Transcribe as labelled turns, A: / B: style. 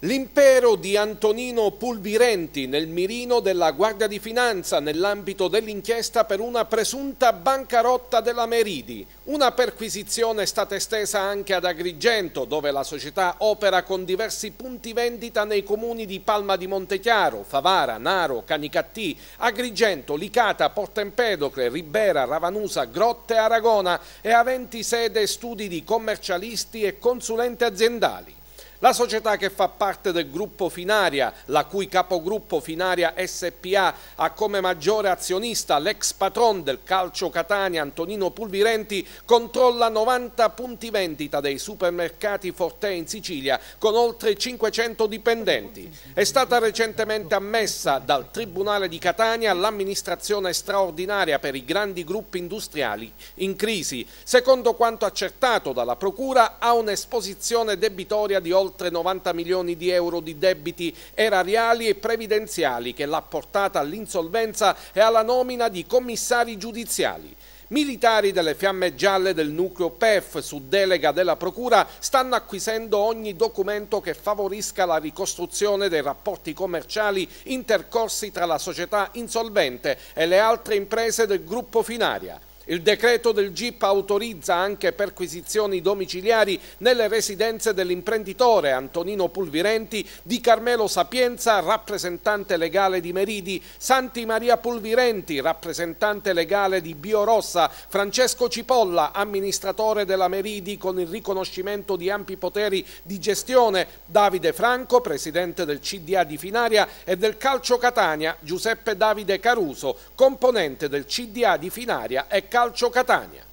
A: L'impero di Antonino Pulvirenti nel mirino della Guardia di Finanza nell'ambito dell'inchiesta per una presunta bancarotta della Meridi. Una perquisizione è stata estesa anche ad Agrigento, dove la società opera con diversi punti vendita nei comuni di Palma di Montechiaro, Favara, Naro, Canicattì, Agrigento, Licata, Porta Empedocle, Ribera, Ravanusa, Grotte, Aragona e aventi sede studi di commercialisti e consulenti aziendali. La società che fa parte del gruppo Finaria, la cui capogruppo Finaria SPA ha come maggiore azionista l'ex patron del calcio Catania Antonino Pulvirenti, controlla 90 punti vendita dei supermercati Forte in Sicilia con oltre 500 dipendenti. È stata recentemente ammessa dal Tribunale di Catania l'amministrazione straordinaria per i grandi gruppi industriali in crisi. Secondo quanto accertato dalla Procura ha un'esposizione debitoria di oltre oltre 90 milioni di euro di debiti erariali e previdenziali che l'ha portata all'insolvenza e alla nomina di commissari giudiziali. Militari delle fiamme gialle del nucleo PEF su delega della Procura stanno acquisendo ogni documento che favorisca la ricostruzione dei rapporti commerciali intercorsi tra la società insolvente e le altre imprese del gruppo Finaria. Il decreto del GIP autorizza anche perquisizioni domiciliari nelle residenze dell'imprenditore Antonino Pulvirenti di Carmelo Sapienza, rappresentante legale di Meridi, Santi Maria Pulvirenti, rappresentante legale di Biorossa, Francesco Cipolla, amministratore della Meridi con il riconoscimento di ampi poteri di gestione, Davide Franco, presidente del CDA di Finaria e del Calcio Catania, Giuseppe Davide Caruso, componente del CDA di Finaria e Catania. Calcio Catania.